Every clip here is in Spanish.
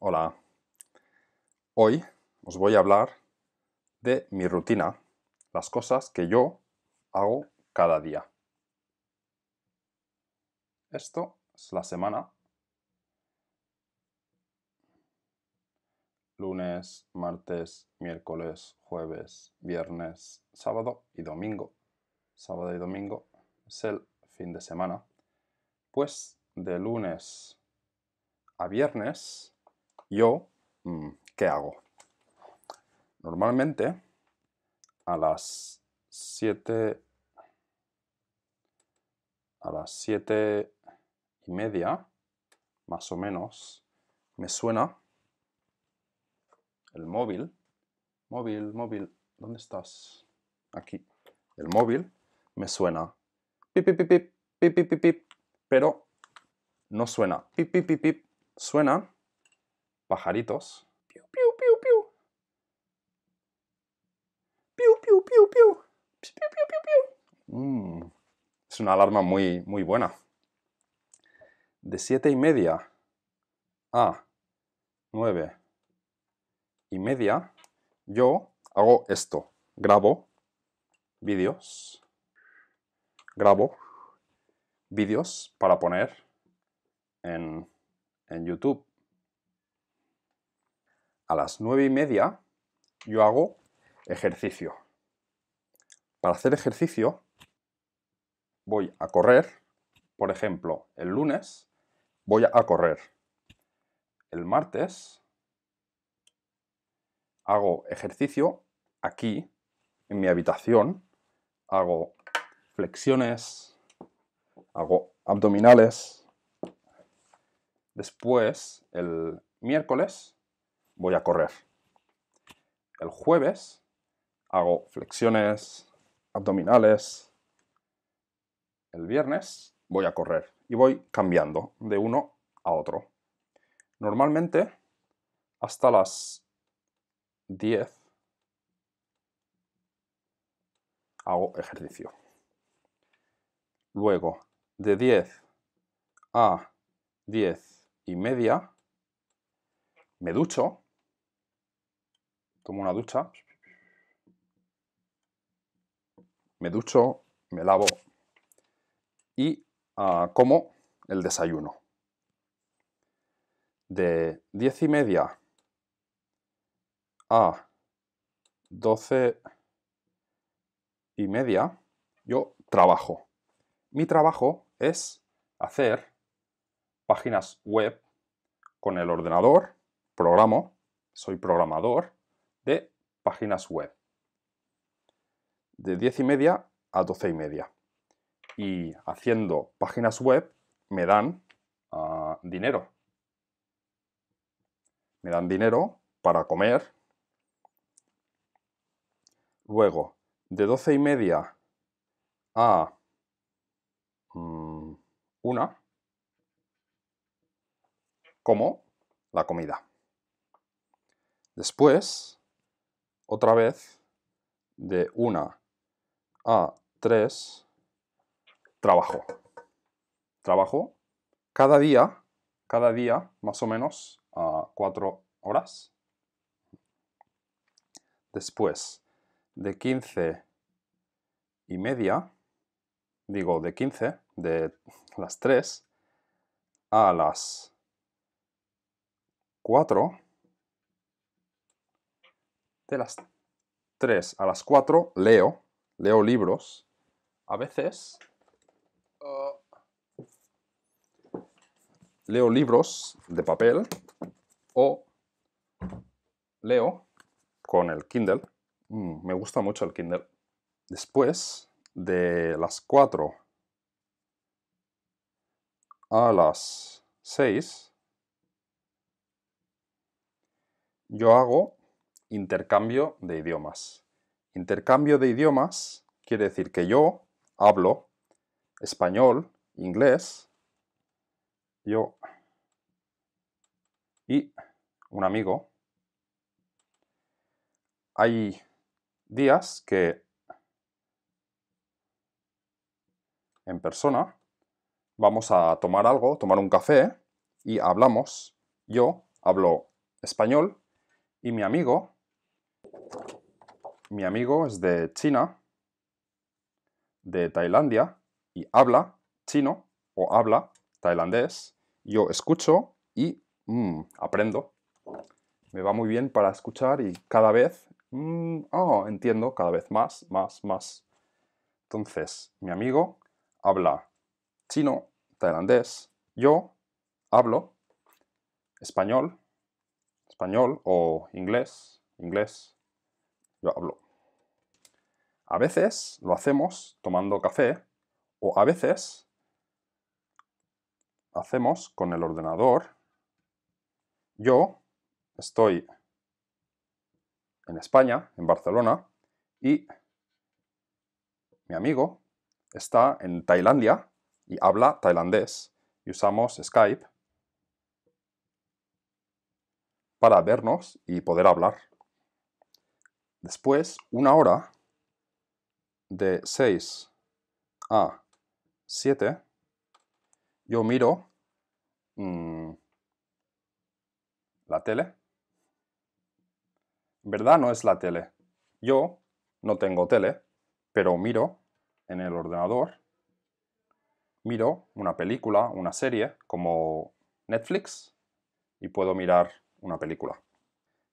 Hola, hoy os voy a hablar de mi rutina, las cosas que yo hago cada día. Esto es la semana. Lunes, martes, miércoles, jueves, viernes, sábado y domingo. Sábado y domingo es el fin de semana. Pues de lunes a viernes yo, mm, ¿qué hago? Normalmente a las 7 a las 7 y media, más o menos, me suena el móvil. Móvil, móvil, ¿dónde estás? Aquí. El móvil me suena. Pip, pip, pip, pip, pero no suena. Pip, pip, Suena pajaritos. Piu, piu, piu, piu. Piu, piu, piu, piu. Piu, piu, piu, piu. Mm. Es una alarma muy, muy buena. De siete y media a nueve y media, yo hago esto. Grabo vídeos. Grabo vídeos para poner en, en YouTube a las nueve y media yo hago ejercicio. Para hacer ejercicio voy a correr, por ejemplo, el lunes voy a correr. El martes hago ejercicio aquí, en mi habitación, hago flexiones, hago abdominales. Después, el miércoles, voy a correr. El jueves hago flexiones, abdominales. El viernes voy a correr y voy cambiando de uno a otro. Normalmente hasta las 10 hago ejercicio. Luego, de 10 a 10 y media, me ducho tomo una ducha, me ducho, me lavo y ah, como el desayuno. De diez y media a doce y media yo trabajo. Mi trabajo es hacer páginas web con el ordenador, programo, soy programador de páginas web. De diez y media a doce y media. Y haciendo páginas web me dan ah, dinero. Me dan dinero para comer. Luego, de doce y media a mm, una, como la comida. Después, otra vez de 1 a 3 trabajo. Trabajo cada día, cada día más o menos a 4 horas. Después de 15 y media, digo de 15, de las 3 a las 4 de las 3 a las 4 leo, leo libros, a veces uh, leo libros de papel o leo con el Kindle. Mm, me gusta mucho el Kindle. Después de las 4 a las 6, yo hago intercambio de idiomas. Intercambio de idiomas quiere decir que yo hablo español, inglés, yo y un amigo. Hay días que en persona vamos a tomar algo, tomar un café y hablamos. Yo hablo español y mi amigo mi amigo es de China, de Tailandia, y habla chino o habla tailandés. Yo escucho y mm, aprendo. Me va muy bien para escuchar y cada vez, mm, oh, entiendo cada vez más, más, más. Entonces, mi amigo habla chino, tailandés. Yo hablo español, español o inglés, inglés yo hablo. A veces lo hacemos tomando café o a veces hacemos con el ordenador. Yo estoy en España, en Barcelona, y mi amigo está en Tailandia y habla tailandés. Y usamos Skype para vernos y poder hablar. Después, una hora de 6 a 7, yo miro mm, la tele. En verdad no es la tele. Yo no tengo tele, pero miro en el ordenador, miro una película, una serie como Netflix y puedo mirar una película.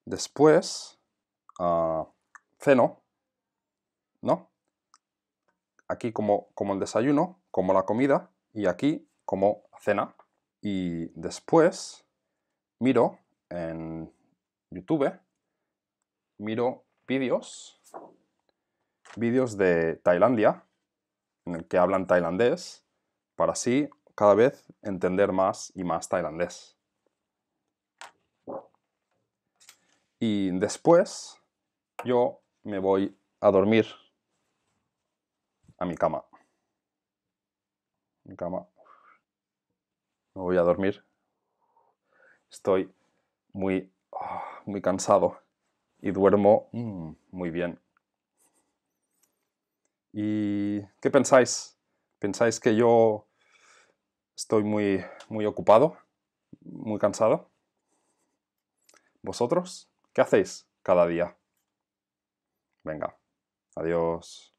Después, ceno, ah, ¿no? Aquí como, como el desayuno, como la comida, y aquí como cena. Y después miro en YouTube, miro vídeos, vídeos de Tailandia, en el que hablan tailandés, para así cada vez entender más y más tailandés. Y después yo me voy a dormir a mi cama. Mi cama. Me voy a dormir. Estoy muy, ah, muy cansado y duermo mm, muy bien. ¿Y qué pensáis? ¿Pensáis que yo estoy muy, muy ocupado? ¿Muy cansado? ¿Vosotros? ¿Qué hacéis cada día? Venga, adiós.